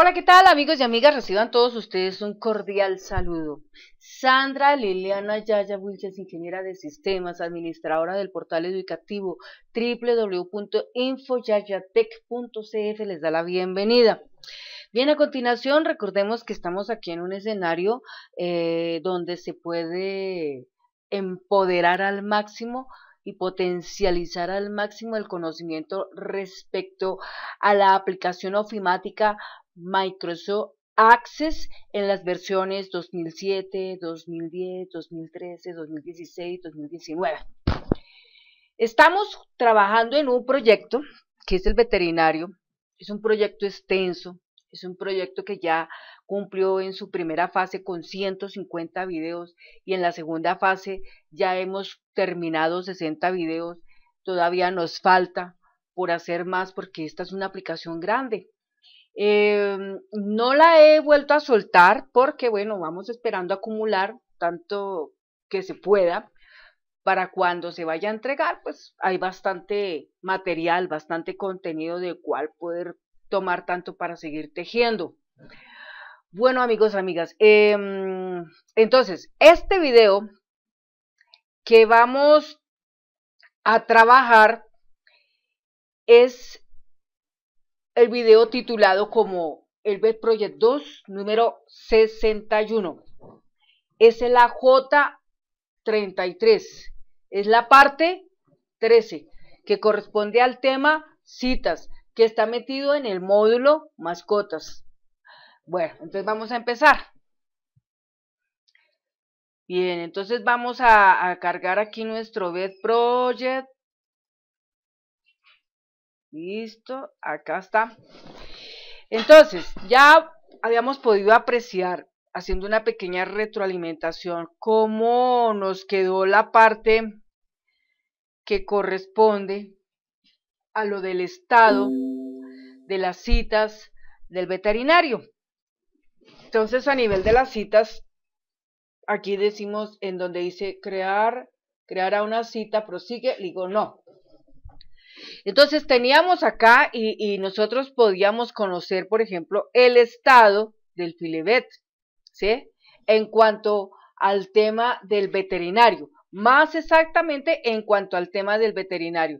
Hola, ¿qué tal amigos y amigas? Reciban todos ustedes un cordial saludo. Sandra Liliana Yaya Wilches, ingeniera de sistemas, administradora del portal educativo www.infoyayatech.cf, les da la bienvenida. Bien, a continuación recordemos que estamos aquí en un escenario eh, donde se puede empoderar al máximo y potencializar al máximo el conocimiento respecto a la aplicación ofimática Microsoft Access en las versiones 2007, 2010, 2013, 2016, 2019. Estamos trabajando en un proyecto que es el veterinario. Es un proyecto extenso es un proyecto que ya cumplió en su primera fase con 150 videos y en la segunda fase ya hemos terminado 60 videos. Todavía nos falta por hacer más porque esta es una aplicación grande. Em, no la he vuelto a soltar porque, bueno, vamos esperando acumular tanto que se pueda para cuando se vaya a entregar, pues hay bastante material, bastante contenido de cual poder tomar tanto para seguir tejiendo. Bueno, amigos, amigas, em, entonces, este video que vamos a trabajar es el video titulado como el BED Project 2, número 61. Es la J33, es la parte 13, que corresponde al tema citas que está metido en el módulo mascotas. Bueno, entonces vamos a empezar. Bien, entonces vamos a, cargar aquí nuestro bed project. Listo, acá está. Entonces, ya habíamos podido apreciar, haciendo una pequeña retroalimentación, cómo nos quedó la parte que corresponde a lo del estado de las citas del veterinario. Entonces, a nivel de las citas, aquí decimos en donde dice crear, a una cita, prosigue, digo no. Entonces, teníamos acá y, nosotros podíamos conocer, por ejemplo, el estado del FILEVET ¿sí? En cuanto al tema del veterinario, más exactamente en cuanto al tema del veterinario.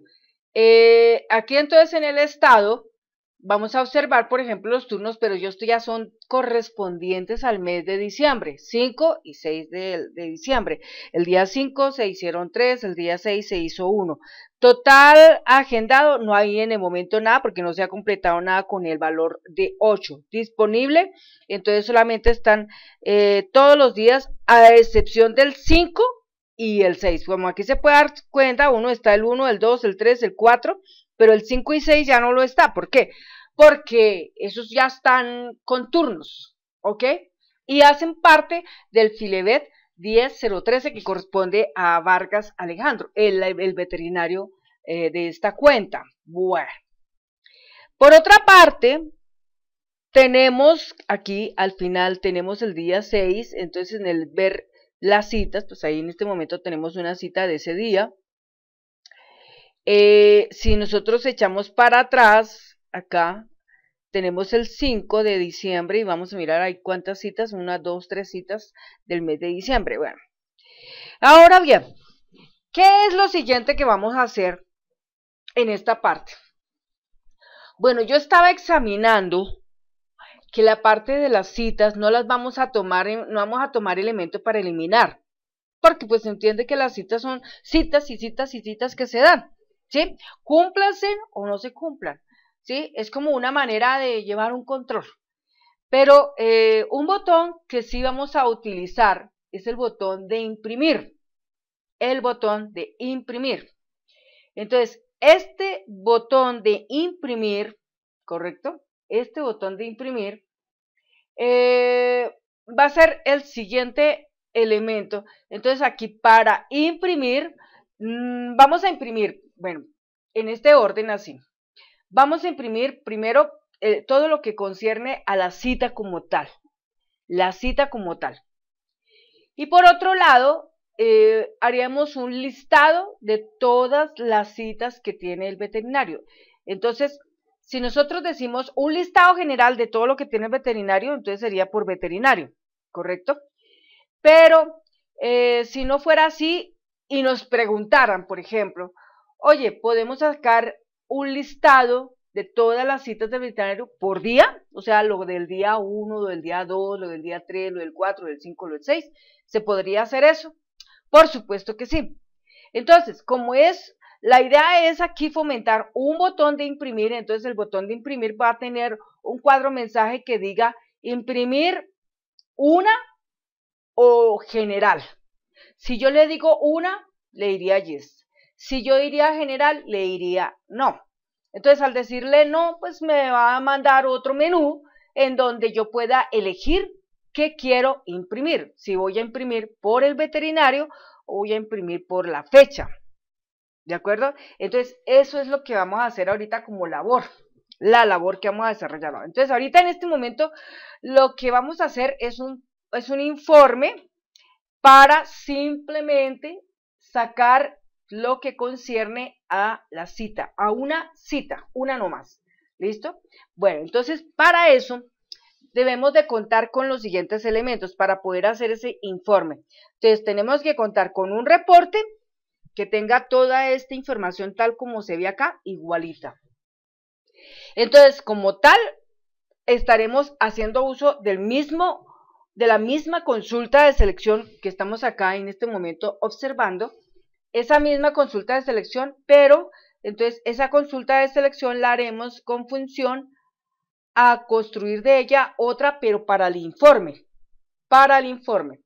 Eh, aquí entonces en el estado vamos a observar, por ejemplo, los turnos, pero estoy ya son correspondientes al mes de diciembre, 5 y 6 de, diciembre. El día 5 se hicieron 3, el día 6 se hizo 1. Total agendado, no hay en el momento nada porque no se ha completado nada con el valor de 8 disponible. Entonces solamente están eh, todos los días, a excepción del 5, y el 6. Como aquí se puede dar cuenta, uno está el 1, el 2, el 3, el 4, pero el 5 y 6 ya no lo está. ¿Por qué? Porque esos ya están con turnos, ¿ok? Y hacen parte del Filebet 10013 que corresponde a Vargas Alejandro, el, veterinario eh, de esta cuenta. Bueno. Por otra parte, tenemos aquí al final, tenemos el día 6, entonces en el ver las citas, pues ahí en este momento tenemos una cita de ese día. Eh, si nosotros echamos para atrás, acá tenemos el 5 de diciembre y vamos a mirar ahí cuántas citas, una, dos, tres citas del mes de diciembre. Bueno, ahora bien, ¿qué es lo siguiente que vamos a hacer en esta parte? Bueno, yo estaba examinando que la parte de las citas no las vamos a tomar, no vamos a tomar elementos para eliminar, porque pues se entiende que las citas son citas y citas y citas que se dan, ¿sí? Cúmplanse o no se cumplan, ¿sí? Es como una manera de llevar un control. Pero eh, un botón que sí vamos a utilizar es el botón de imprimir, el botón de imprimir. Entonces, este botón de imprimir, ¿correcto? este botón de imprimir, eh, va a ser el siguiente elemento. Entonces aquí para imprimir, mm, vamos a imprimir, bueno, en este orden así. Vamos a imprimir primero eh, todo lo que concierne a la cita como tal. La cita como tal. Y por otro lado, eh, haríamos un listado de todas las citas que tiene el veterinario. Entonces, si nosotros decimos un listado general de todo lo que tiene el veterinario, entonces sería por veterinario, ¿correcto? Pero eh, si no fuera así y nos preguntaran, por ejemplo, oye, ¿podemos sacar un listado de todas las citas de veterinario por día? O sea, lo del día 1, lo del día 2, lo del día 3, lo del 4, lo del 5, lo del 6. ¿Se podría hacer eso? Por supuesto que sí. Entonces, como es la idea es aquí fomentar un botón de imprimir, entonces el botón de imprimir va a tener un cuadro mensaje que diga imprimir una o general. Si yo le digo una, le diría yes. Si yo diría general, le diría no. Entonces al decirle no, pues me va a mandar otro menú en donde yo pueda elegir qué quiero imprimir. Si voy a imprimir por el veterinario, o voy a imprimir por la fecha. ¿De acuerdo? Entonces, eso es lo que vamos a hacer ahorita como labor, la labor que vamos a desarrollar. Entonces, ahorita en este momento, lo que vamos a hacer es un, es un informe para simplemente sacar lo que concierne a la cita, a una cita, una no más. ¿Listo? Bueno, entonces, para eso debemos de contar con los siguientes elementos para poder hacer ese informe. Entonces, tenemos que contar con un reporte que tenga toda esta información tal como se ve acá, igualita. Entonces, como tal, estaremos haciendo uso del mismo, de la misma consulta de selección que estamos acá en este momento observando, esa misma consulta de selección, pero entonces esa consulta de selección la haremos con función a construir de ella otra, pero para el informe, para el informe.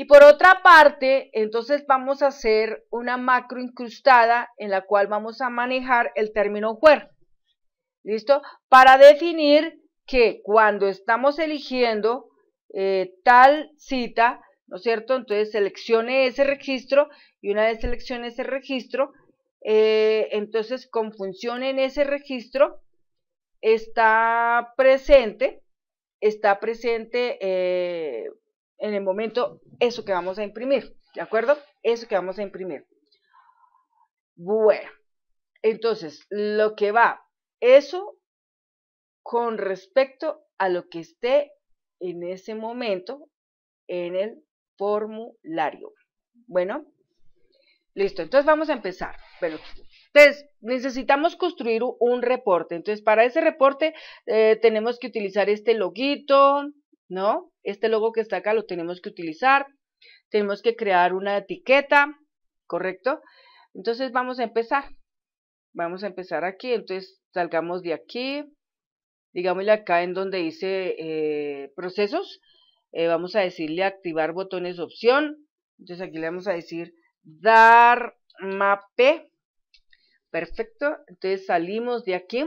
Y por otra parte, entonces vamos a hacer una macro incrustada en la cual vamos a manejar el término where. ¿Listo? Para definir que cuando estamos eligiendo eh, tal cita, ¿no es cierto? Entonces seleccione ese registro y una vez seleccione ese registro, eh, entonces con función en ese registro está presente, está presente eh, en el momento eso que vamos a imprimir, ¿de acuerdo? Eso que vamos a imprimir. Bueno, entonces, lo que va, eso con respecto a lo que esté en ese momento en el formulario. Bueno, listo, entonces vamos a empezar. Bueno, entonces, necesitamos construir un reporte. Entonces, para ese reporte eh, tenemos que utilizar este loguito, ¿no? Este logo que está acá lo tenemos que utilizar. Tenemos que crear una etiqueta, ¿correcto? Entonces vamos a empezar. Vamos a empezar aquí. Entonces salgamos de aquí. Digámosle acá en donde dice eh, procesos. Eh, vamos a decirle activar botones opción. Entonces aquí le vamos a decir dar mape. Perfecto. Entonces salimos de aquí.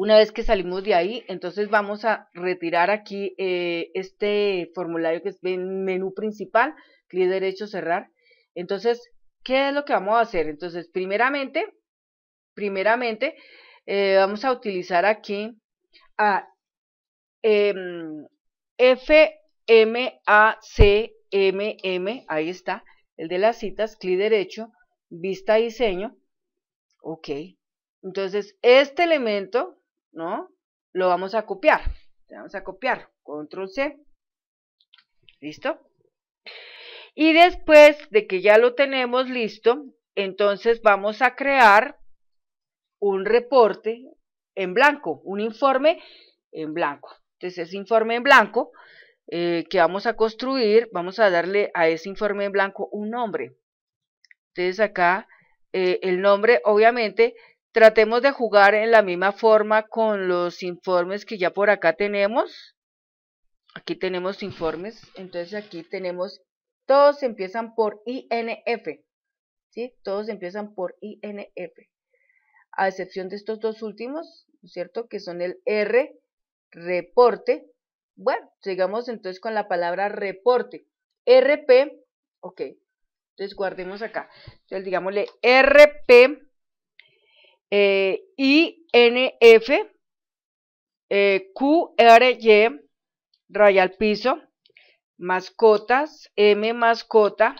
Una vez que salimos de ahí, entonces vamos a retirar aquí eh, este formulario que es el menú principal, clic derecho, cerrar. Entonces, ¿qué es lo que vamos a hacer? Entonces, primeramente, primeramente, eh, vamos a utilizar aquí a eh, em, FMACMM, ahí está, el de las citas, clic derecho, vista diseño, ok. Entonces, este elemento ¿no? Lo vamos a copiar. vamos a copiar. Control C. ¿Listo? Y después de que ya lo tenemos listo, entonces vamos a crear un reporte en blanco, un informe en blanco. Entonces ese informe en blanco eh, que vamos a construir, vamos a darle a ese informe en blanco un nombre. Entonces acá eh, el nombre obviamente tratemos de jugar en la misma forma con los informes que ya por acá tenemos. Aquí tenemos informes, entonces aquí tenemos, todos empiezan por INF, ¿sí? Todos empiezan por INF, a excepción de estos dos últimos, ¿cierto? Que son el R, reporte. Bueno, sigamos entonces con la palabra reporte. RP, ok, entonces guardemos acá. Entonces digámosle RP eh, INF, eh, QRY, raya piso, mascotas, M mascota,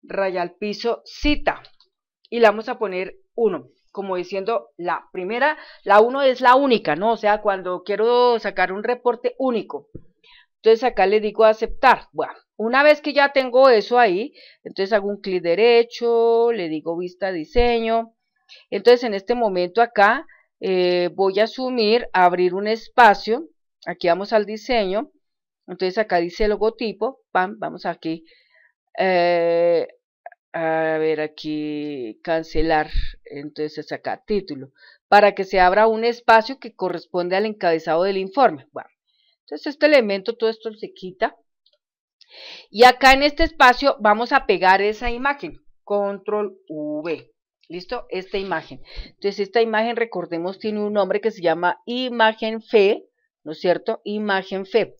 Rayal piso, cita. Y le vamos a poner 1, como diciendo la primera, la 1 es la única, ¿no? O sea, cuando quiero sacar un reporte único. Entonces acá le digo aceptar. Bueno, una vez que ya tengo eso ahí, entonces hago un clic derecho, le digo vista diseño, entonces en este momento acá eh, voy a asumir, abrir un espacio, aquí vamos al diseño, entonces acá dice logotipo, vamos aquí, eh, a ver aquí, cancelar, entonces acá título, para que se abra un espacio que corresponde al encabezado del informe. Bueno, entonces este elemento, todo esto se quita, y acá en este espacio vamos a pegar esa imagen, control V. ¿Listo? Esta imagen. Entonces, esta imagen, recordemos, tiene un nombre que se llama imagen fe, ¿no es cierto? Imagen fe.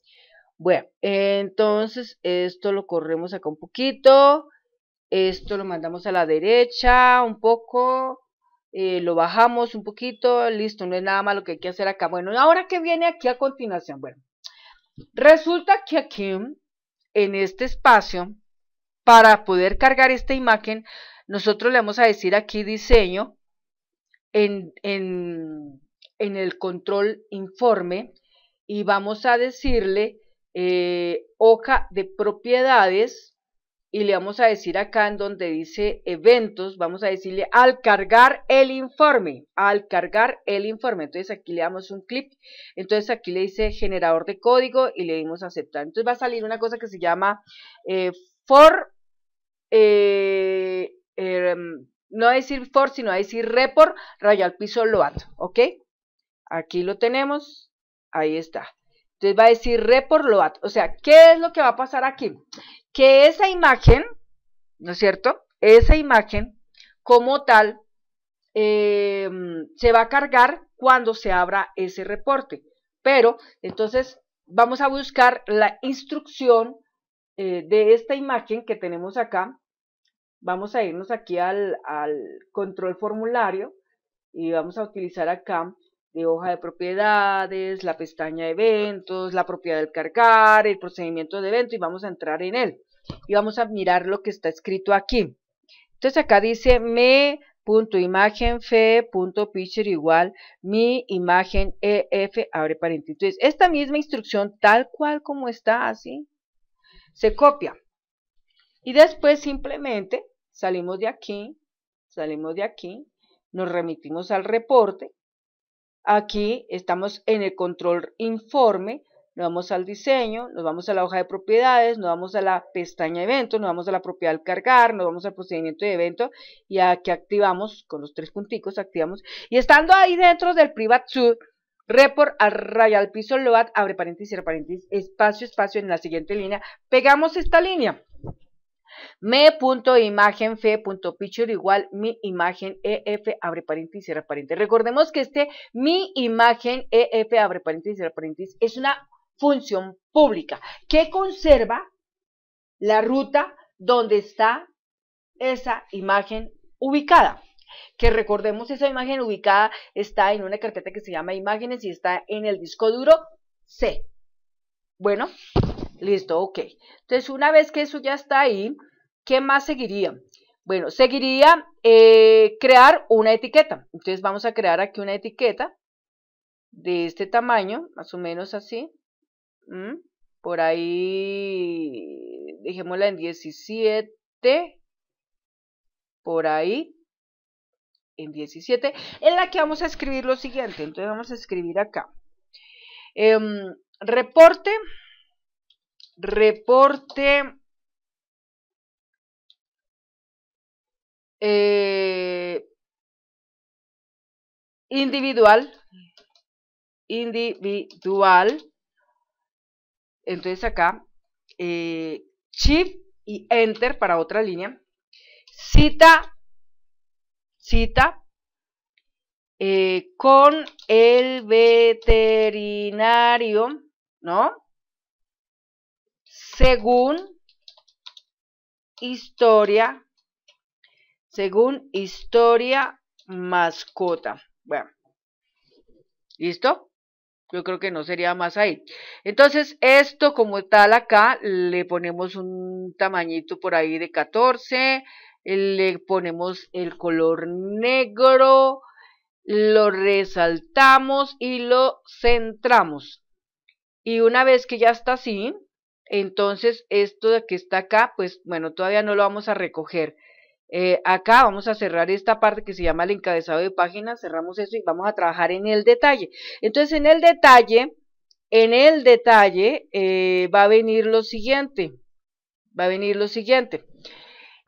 Bueno, entonces esto lo corremos acá un poquito, esto lo mandamos a la derecha un poco, eh, lo bajamos un poquito, listo, no es nada más lo que hay que hacer acá. Bueno, ahora que viene aquí a continuación, bueno, resulta que aquí, en este espacio, para poder cargar esta imagen, nosotros le vamos a decir aquí diseño en, en, en el control informe y vamos a decirle eh, hoja de propiedades y le vamos a decir acá en donde dice eventos, vamos a decirle al cargar el informe, al cargar el informe, entonces aquí le damos un clic, entonces aquí le dice generador de código y le dimos aceptar, entonces va a salir una cosa que se llama eh, for eh, Em, no decir for, sino a decir report, rayo al piso load, ¿ok? Aquí lo tenemos, ahí está. Entonces va a decir report load, o sea, ¿qué es lo que va a pasar aquí? Que esa imagen, ¿no es cierto? Esa imagen, como tal, em, se va a cargar cuando se abra ese reporte. Pero, entonces, vamos a buscar la instrucción eh, de esta imagen que tenemos acá, Vamos a irnos aquí al, control formulario y vamos a utilizar acá de hoja de propiedades, la pestaña de eventos, la propiedad del cargar, el procedimiento de evento y vamos a entrar en él. Y vamos a mirar lo que está escrito aquí. Entonces acá dice me imagen picture igual mi imagen ef abre paréntesis. esta misma instrucción tal cual como está así se copia y después simplemente salimos de aquí, salimos de aquí, nos remitimos al reporte. Aquí estamos en el control informe, nos vamos al diseño, nos vamos a la hoja de propiedades, nos vamos a la pestaña evento, nos vamos a la propiedad al cargar, nos vamos al procedimiento de evento y aquí activamos, con los tres punticos activamos, y estando ahí dentro del private suite, report al al piso load, abre paréntesis, cierra paréntesis, espacio, espacio en la siguiente línea, pegamos esta línea me.imagenfe.picture igual mi imagen EF abre paréntesis, cierra paréntesis. Recordemos que este mi imagen EF abre paréntesis, cierra paréntesis es una función pública que conserva la ruta donde está esa imagen ubicada que recordemos esa imagen ubicada está en una carpeta que se llama imágenes y está en el disco duro C. Bueno, listo, ok. Entonces, una vez que eso ya está ahí, ¿Qué más seguiría? Bueno, seguiría eh, crear una etiqueta. Entonces vamos a crear aquí una etiqueta de este tamaño, más o menos así. Por ahí, dejémosla en 17. Por ahí, en 17, en la que vamos a escribir lo siguiente. Entonces vamos a escribir acá. Em, reporte, reporte Eh, individual, individual, entonces acá, chip eh, y Enter para otra línea, cita, cita, eh, con el veterinario, ¿no? Según historia según historia mascota. Bueno, ¿listo? Yo creo que no sería más ahí. Entonces, esto como tal acá, le ponemos un tamañito por ahí de 14, le ponemos el color negro, lo resaltamos y lo centramos. Y una vez que ya está así, entonces esto de que está acá, pues bueno, todavía no lo vamos a recoger. Eh, acá vamos a cerrar esta parte que se llama el encabezado de página, cerramos eso y vamos a trabajar en el detalle. Entonces, en el detalle, en el detalle eh, va a venir lo siguiente, va a venir lo siguiente.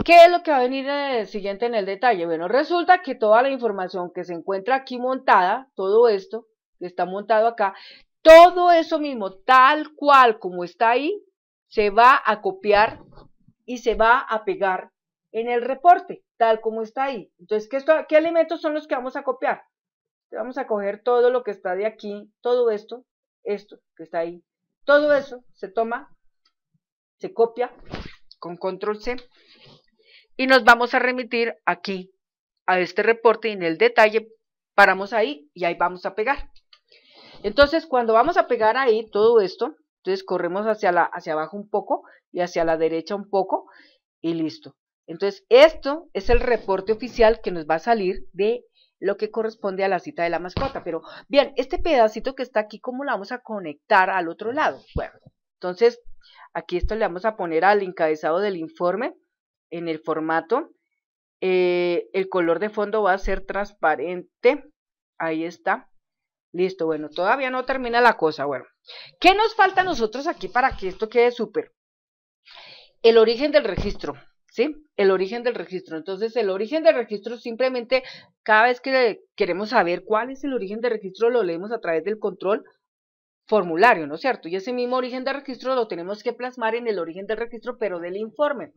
¿Qué es lo que va a venir el eh, siguiente en el detalle? Bueno, resulta que toda la información que se encuentra aquí montada, todo esto que está montado acá, todo eso mismo, tal cual como está ahí, se va a copiar y se va a pegar en el reporte, tal como está ahí. Entonces, ¿qué, ¿qué elementos son los que vamos a copiar? Vamos a coger todo lo que está de aquí, todo esto, esto que está ahí. Todo eso se toma, se copia con control C y nos vamos a remitir aquí a este reporte y en el detalle paramos ahí y ahí vamos a pegar. Entonces, cuando vamos a pegar ahí todo esto, entonces corremos hacia, la, hacia abajo un poco y hacia la derecha un poco y listo. Entonces, esto es el reporte oficial que nos va a salir de lo que corresponde a la cita de la mascota. Pero bien, este pedacito que está aquí, ¿cómo lo vamos a conectar al otro lado? Bueno, entonces aquí esto le vamos a poner al encabezado del informe en el formato. Eh, el color de fondo va a ser transparente. Ahí está. Listo, bueno, todavía no termina la cosa. Bueno, ¿qué nos falta nosotros aquí para que esto quede súper? El origen del registro. ¿sí? El origen del registro. Entonces, el origen del registro simplemente, cada vez que queremos saber cuál es el origen del registro, lo leemos a través del control formulario, ¿no es cierto? Y ese mismo origen del registro lo tenemos que plasmar en el origen del registro, pero del informe.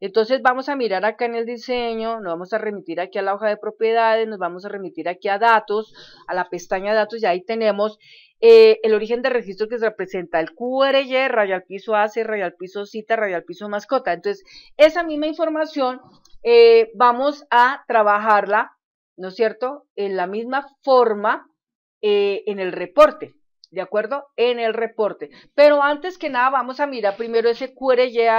Entonces vamos a mirar acá en el diseño, nos vamos a remitir aquí a la hoja de propiedades, nos vamos a remitir aquí a datos, a la pestaña datos y ahí tenemos eh, el origen de registro que se representa el QRY, rayal piso AC, rayal piso cita, rayal piso mascota. Entonces esa misma información eh, vamos a trabajarla, ¿no es cierto?, en la misma forma eh, en el reporte. ¿de acuerdo? En el reporte. Pero antes que nada vamos a mirar primero ese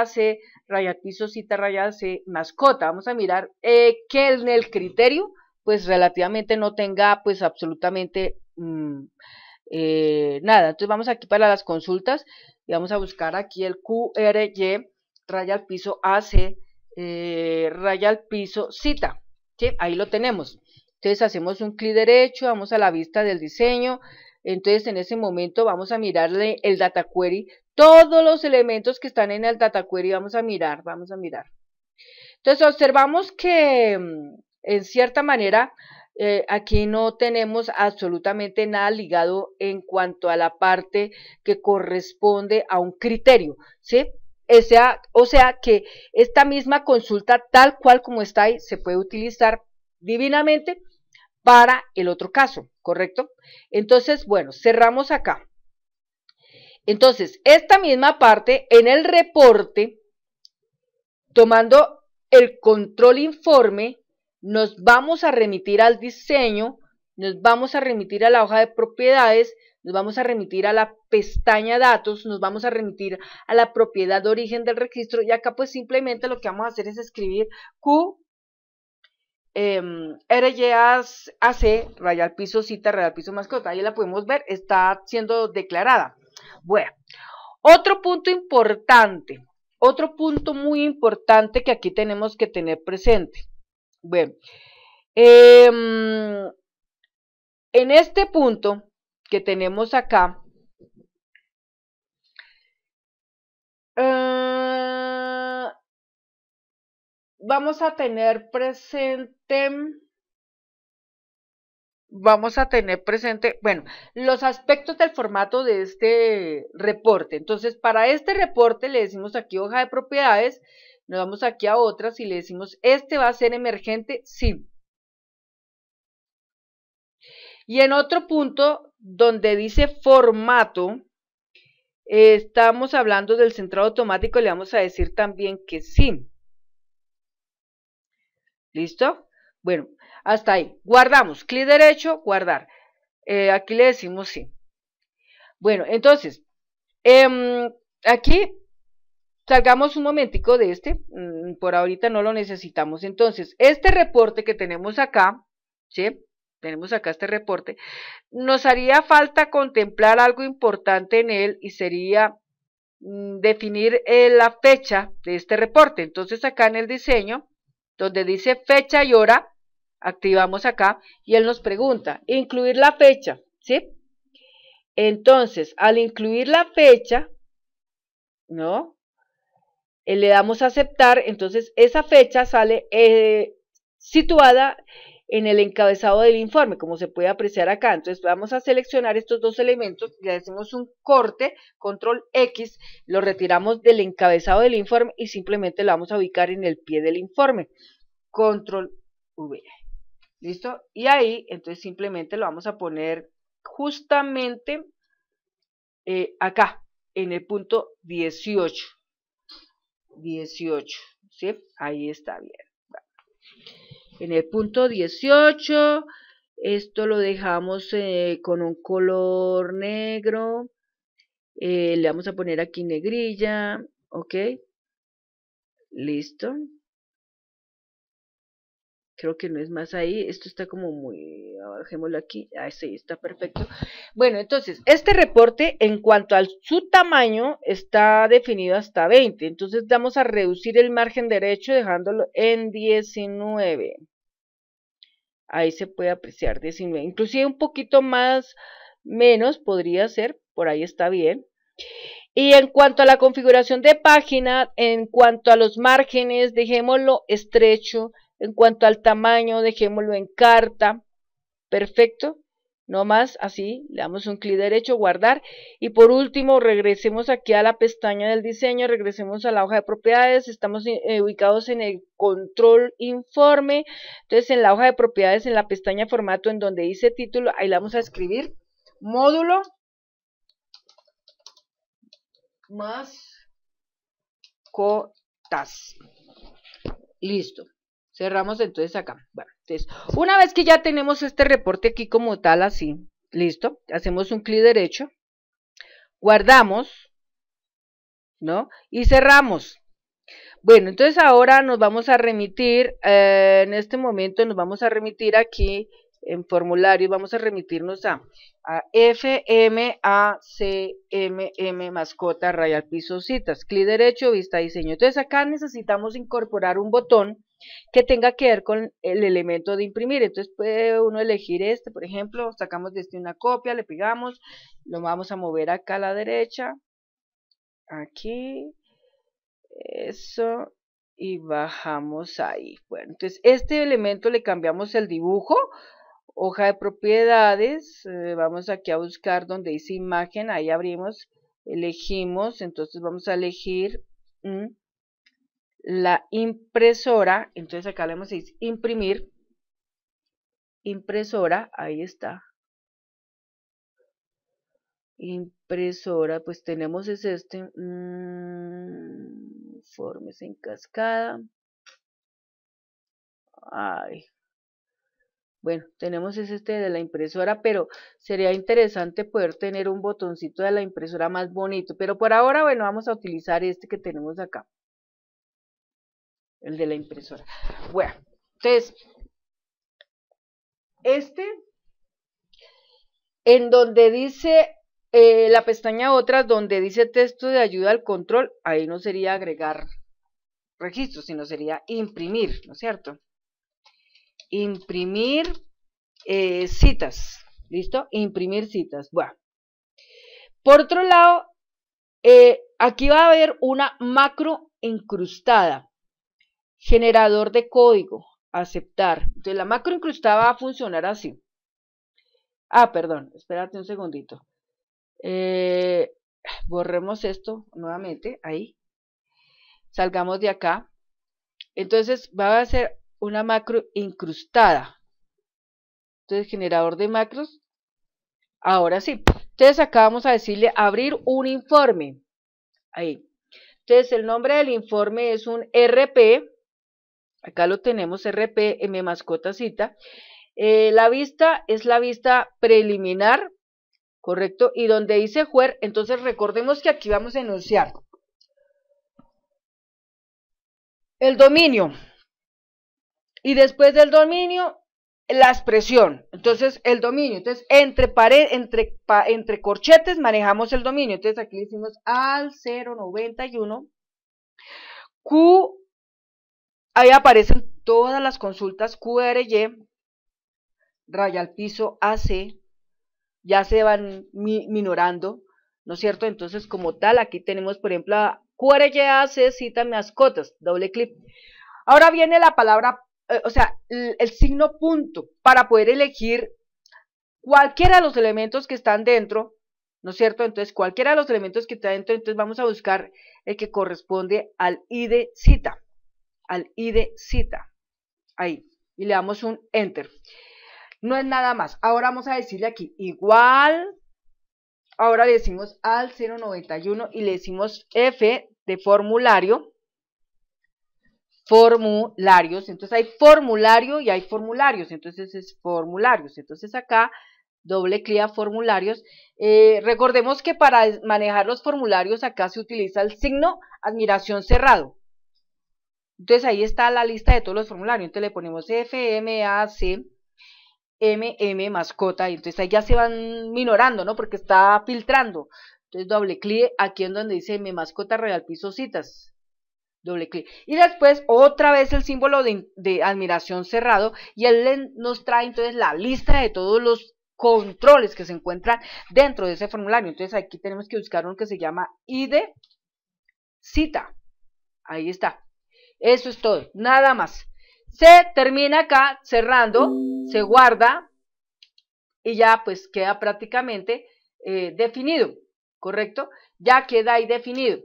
ac raya piso, cita, raya C, mascota. Vamos a mirar eh, que en el criterio, pues relativamente no tenga pues absolutamente mm, eh, nada. Entonces vamos aquí para las consultas y vamos a buscar aquí el QRY, raya al piso AC, eh, raya al piso cita. que Ahí lo tenemos. Entonces hacemos un clic derecho, vamos a la vista del diseño, entonces, en ese momento vamos a mirarle el data query, todos los elementos que están en el data query, vamos a mirar, vamos a mirar. Entonces, observamos que, mm, en cierta manera, eh, aquí no tenemos absolutamente nada ligado en cuanto a la parte que corresponde a un criterio, ¿sí? O sea, o sea que esta misma consulta, tal cual como está ahí, se puede utilizar divinamente para el otro caso, ¿correcto? Entonces, bueno, cerramos acá. Entonces, esta misma parte en el reporte, tomando el control informe, nos vamos a remitir al diseño, nos vamos a remitir a la hoja de propiedades, nos vamos a remitir a la pestaña datos, nos vamos a remitir a la propiedad de origen del registro y acá pues simplemente lo que vamos a hacer es escribir Q eh, em, RGAS rayal piso cita, rayal piso mascota. Ahí la podemos ver, está siendo declarada. Bueno, otro punto importante, otro punto muy importante que aquí tenemos que tener presente. Bueno, em, en este punto que tenemos acá, vamos a tener presente vamos a tener presente, bueno, los aspectos del formato de este reporte. Entonces, para este reporte le decimos aquí hoja de propiedades, nos vamos aquí a otras y le decimos, este va a ser emergente, sí. Y en otro punto, donde dice formato, estamos hablando del centrado automático, le vamos a decir también que sí. ¿Listo? Bueno, hasta ahí. Guardamos. Clic derecho, guardar. Eh, aquí le decimos sí. Bueno, entonces, em, aquí Salgamos un momentico de este, mm, por ahorita no lo necesitamos. Entonces, este reporte que tenemos acá, ¿sí? Tenemos acá este reporte, nos haría falta contemplar algo importante en él y sería mm, definir eh, la fecha de este reporte. Entonces, acá en el diseño, donde dice fecha y hora, activamos acá, y él nos pregunta, incluir la fecha, ¿sí? Entonces, al incluir la fecha, ¿no? Eh, le damos a aceptar, entonces esa fecha sale eh, situada en el encabezado del informe, como se puede apreciar acá. Entonces vamos a seleccionar estos dos elementos, le hacemos un corte, control X, lo retiramos del encabezado del informe y simplemente lo vamos a ubicar en el pie del informe, control V. ¿Listo? Y ahí, entonces simplemente lo vamos a poner justamente eh, acá, en el punto 18. 18, ¿sí? Ahí está bien. En el punto 18, esto lo dejamos eh, con un color negro. Eh, le vamos a poner aquí negrilla, ¿ok? Listo creo que no es más ahí, esto está como muy, bajémoslo aquí, ahí sí, está perfecto. Bueno, entonces, este reporte en cuanto a su tamaño está definido hasta 20, entonces vamos a reducir el margen derecho dejándolo en 19. Ahí se puede apreciar 19, inclusive un poquito más, menos podría ser, por ahí está bien. Y en cuanto a la configuración de página, en cuanto a los márgenes, dejémoslo estrecho, en cuanto al tamaño, dejémoslo en carta. Perfecto. No más, así, le damos un clic derecho, guardar. Y por último, regresemos aquí a la pestaña del diseño, regresemos a la hoja de propiedades. Estamos eh, eh, ubicados en el control informe. Entonces, en la hoja de propiedades, en la pestaña formato, en donde dice título, ahí la vamos a escribir módulo más cotas. Listo. Cerramos entonces acá. Bueno, entonces, una vez que ya tenemos este reporte aquí como tal, así, listo, hacemos un clic derecho, guardamos, ¿no? Y cerramos. Bueno, entonces ahora nos vamos a remitir, eh, en este momento nos vamos a remitir aquí en formulario, vamos a remitirnos a, a FMACMM mascota rayal piso citas, clic derecho, vista diseño. Entonces acá necesitamos incorporar un botón que tenga que ver con el elemento de imprimir. Entonces puede uno elegir este, por ejemplo, sacamos de este una copia, le pegamos, lo vamos a mover acá a la derecha, aquí, eso, y bajamos ahí. Bueno, entonces este elemento le cambiamos el dibujo, hoja de propiedades, eh, vamos aquí a buscar donde dice imagen, ahí abrimos, elegimos, entonces vamos a elegir... Mm, la impresora, entonces acá le hemos imprimir, impresora, ahí está, impresora, pues tenemos es este, mm, formes en cascada, ay, bueno, tenemos es este de la impresora, pero sería interesante poder tener un botoncito de la impresora más bonito, pero por ahora, bueno, vamos a utilizar este que tenemos acá el de la impresora. Bueno, entonces, este, en donde dice eh, la pestaña otras, donde dice texto de ayuda al control, ahí no sería agregar registro, sino sería imprimir, ¿no es cierto? Imprimir eh, citas, ¿listo? Imprimir citas, bueno. Por otro lado, eh, aquí va a haber una macro incrustada. Generador de código, aceptar. Entonces la macro incrustada va a funcionar así. Ah, perdón, espérate un segundito. Eh, borremos esto nuevamente, ahí. Salgamos de acá. Entonces va a ser una macro incrustada. Entonces generador de macros. Ahora sí. Entonces acá vamos a decirle abrir un informe. Ahí. Entonces el nombre del informe es un RP Acá lo tenemos, RPM mascota cita. Eh, la vista es la vista preliminar, ¿correcto? Y donde dice juer, entonces recordemos que aquí vamos a enunciar. El dominio. Y después del dominio, la expresión. Entonces, el dominio. Entonces, entre, pared, entre, entre corchetes manejamos el dominio. Entonces, aquí decimos al 091. Q Ahí aparecen todas las consultas QRY, raya al piso AC, ya se van minorando, ¿no es cierto? Entonces, como tal, aquí tenemos, por ejemplo, QRY AC, cita mascotas, doble clic. Ahora viene la palabra, eh, o sea, el, el signo punto, para poder elegir cualquiera de los elementos que están dentro, ¿no es cierto? Entonces, cualquiera de los elementos que está dentro, entonces vamos a buscar el que corresponde al ID cita al ID cita. Ahí. Y le damos un Enter. No es nada más. Ahora vamos a decirle aquí igual. Ahora le decimos al 091 y le decimos F de formulario. Formularios. Entonces hay formulario y hay formularios. Entonces es formularios. Entonces acá doble clic a formularios. Eh, recordemos que para manejar los formularios acá se utiliza el signo admiración cerrado. Entonces ahí está la lista de todos los formularios. Entonces le ponemos F, M, A, C, M, M, mascota. Y entonces ahí ya se van minorando, ¿no? Porque está filtrando. Entonces doble clic aquí en donde dice M, mascota real piso citas. Doble clic. Y después otra vez el símbolo de, de admiración cerrado. Y él nos trae entonces la lista de todos los controles que se encuentran dentro de ese formulario. Entonces aquí tenemos que buscar uno que se llama ID cita. Ahí está. Eso es todo, nada más. Se termina acá cerrando, se guarda y ya pues queda prácticamente eh, definido, ¿correcto? Ya queda ahí definido.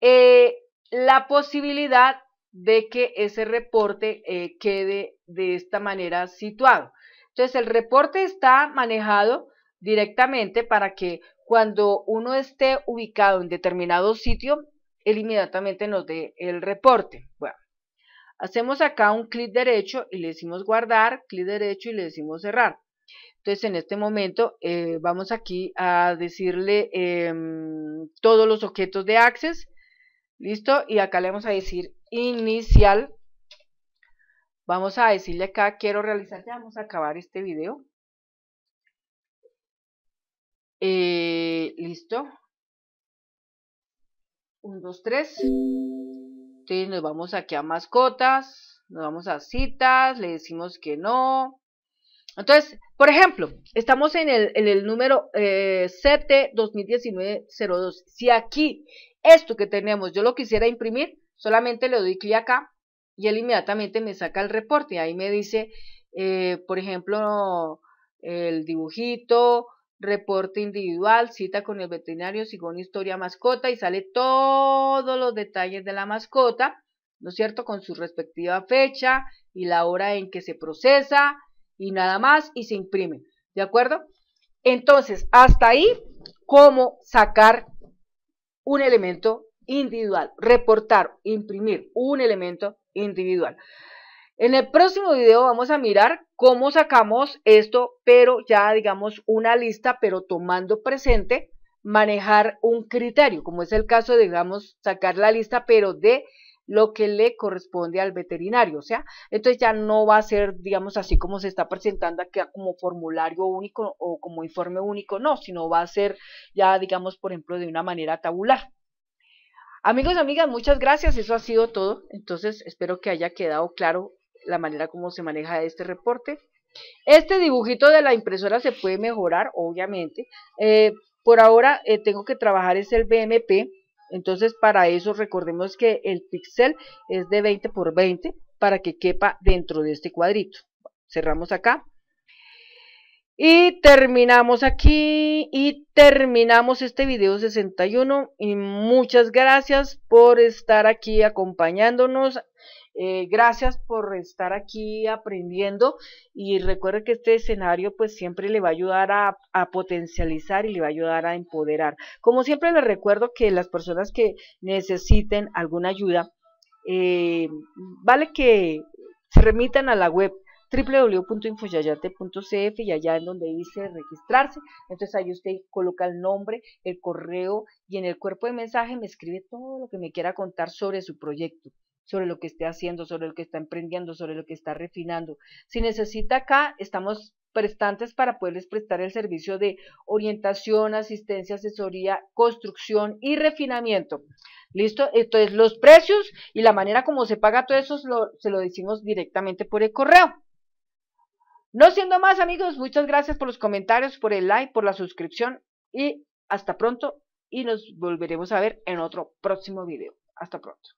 Eh, la posibilidad de que ese reporte eh, quede de esta manera situado. Entonces el reporte está manejado directamente para que cuando uno esté ubicado en determinado sitio, él inmediatamente nos dé el reporte. Bueno, hacemos acá un clic derecho y le decimos guardar, clic derecho y le decimos cerrar. Entonces en este momento eh, vamos aquí a decirle em, todos los objetos de Access, listo, y acá le vamos a decir inicial, vamos a decirle acá quiero realizar, ya vamos a acabar este video, eh, listo, 1, 2, 3. Entonces nos vamos aquí a mascotas, nos vamos a citas, le decimos que no. Entonces, por ejemplo, estamos en el, número 7 eh, 2019-02. Si aquí esto que tenemos yo lo quisiera imprimir, solamente le doy clic acá y él inmediatamente me saca el reporte. Ahí me dice, eh, por ejemplo, el dibujito reporte individual, cita con el veterinario, según historia mascota y sale todos los detalles de la mascota, ¿no es cierto? Con su respectiva fecha y la hora en que se procesa y nada más y se imprime, ¿de acuerdo? Entonces, hasta ahí, ¿cómo sacar un elemento individual? Reportar, imprimir un elemento individual. En el próximo video vamos a mirar cómo sacamos esto, pero ya digamos una lista, pero tomando presente manejar un criterio, como es el caso, de, digamos, sacar la lista, pero de lo que le corresponde al veterinario, o sea, entonces ya no va a ser, digamos, así como se está presentando aquí como formulario único o como informe único, no, sino va a ser ya, digamos, por ejemplo, de una manera tabular. Amigos, amigas, muchas gracias, eso ha sido todo, entonces espero que haya quedado claro la manera como se maneja este reporte. Este dibujito de la impresora se puede mejorar, obviamente. Eh, por ahora eh, tengo que trabajar es el BMP, entonces para eso recordemos que el pixel es de 20 por 20 para que quepa dentro de este cuadrito. Cerramos acá. Y terminamos aquí y terminamos este video 61 y muchas gracias por estar aquí acompañándonos eh, gracias por estar aquí aprendiendo y recuerde que este escenario pues siempre le va a ayudar a, potencializar y le va a ayudar a empoderar. Como siempre les recuerdo que las personas que necesiten alguna ayuda, eh, vale que se remitan a la web www.infoyayate.cf y allá en donde dice registrarse, entonces ahí usted coloca el nombre, el correo y en el cuerpo de mensaje me escribe todo lo que me quiera contar sobre su proyecto sobre lo que esté haciendo, sobre lo que está emprendiendo, sobre lo que está refinando. Si necesita acá, estamos prestantes para poderles prestar el servicio de orientación, asistencia, asesoría, construcción y refinamiento. ¿Listo? Entonces, los precios y la manera como se paga todo eso se lo decimos directamente por el correo. No siendo más, amigos, muchas gracias por los comentarios, por el like, por la suscripción y hasta pronto y nos volveremos a ver en otro próximo video. Hasta pronto.